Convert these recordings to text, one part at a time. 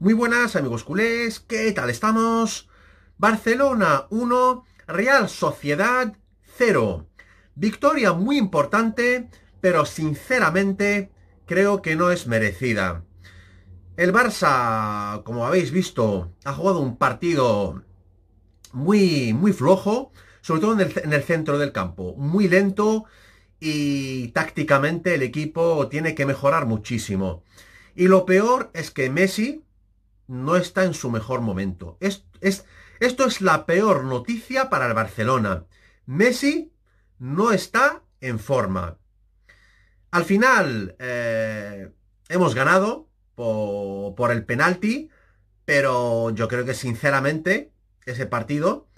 Muy buenas amigos culés, ¿qué tal estamos? Barcelona 1, Real Sociedad 0. Victoria muy importante, pero sinceramente creo que no es merecida. El Barça, como habéis visto, ha jugado un partido muy, muy flojo, sobre todo en el centro del campo, muy lento y tácticamente el equipo tiene que mejorar muchísimo. Y lo peor es que Messi, no está en su mejor momento. esto es la peor noticia para el Barcelona. Messi no está en forma. Al final eh, hemos ganado por, el penalti, pero yo creo que sinceramente ese partido,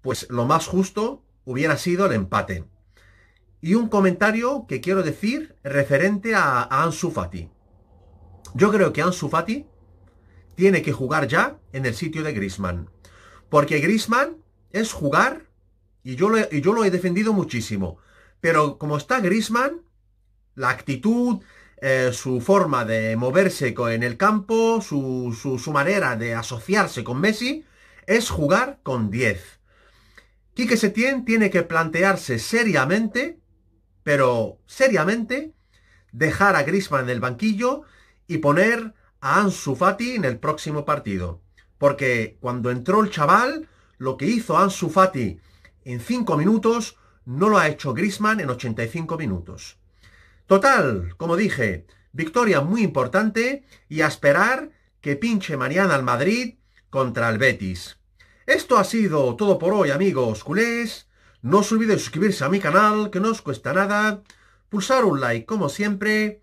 pues lo más justo hubiera sido el empate. Y un comentario que quiero decir referente a, a Ansu Fati. Yo creo que Ansu Fati tiene que jugar ya en el sitio de Grisman. Porque Grisman es jugar, y yo, lo he, yo lo he defendido muchísimo. Pero como está Grisman, la actitud, eh, su forma de moverse en el campo, su, manera de asociarse con Messi, es jugar con 10. Quique Setién tiene que plantearse seriamente, pero seriamente, dejar a Grisman en el banquillo y poner a Ansu Fati en el próximo partido. Porque cuando entró el chaval, lo que hizo Ansu Fati en 5 minutos no lo ha hecho Grisman en 85 minutos. Total, como dije, victoria muy importante y a esperar que pinche Mariana al Madrid contra el Betis. Esto ha sido todo por hoy, amigos culés. No os olvidéis suscribirse a mi canal, que no os cuesta nada. Pulsar un like, como siempre